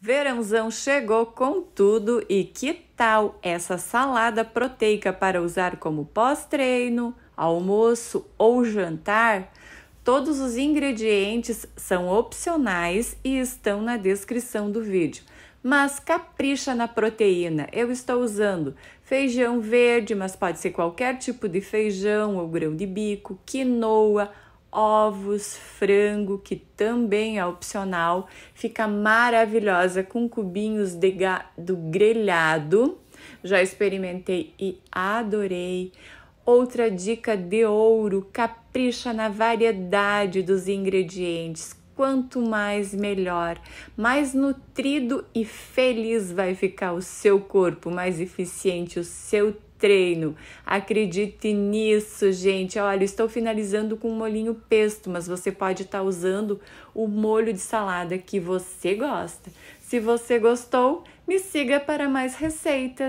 Verãozão chegou com tudo e que tal essa salada proteica para usar como pós-treino, almoço ou jantar? Todos os ingredientes são opcionais e estão na descrição do vídeo. Mas capricha na proteína. Eu estou usando feijão verde, mas pode ser qualquer tipo de feijão ou grão de bico, quinoa, ovos, frango, que também é opcional, fica maravilhosa com cubinhos de gado grelhado. Já experimentei e adorei. Outra dica de ouro: capricha na variedade dos ingredientes. Quanto mais melhor, mais nutrido e feliz vai ficar o seu corpo, mais eficiente o seu treino. Acredite nisso, gente. Olha, estou finalizando com um pesto, mas você pode estar tá usando o molho de salada que você gosta. Se você gostou, me siga para mais receitas.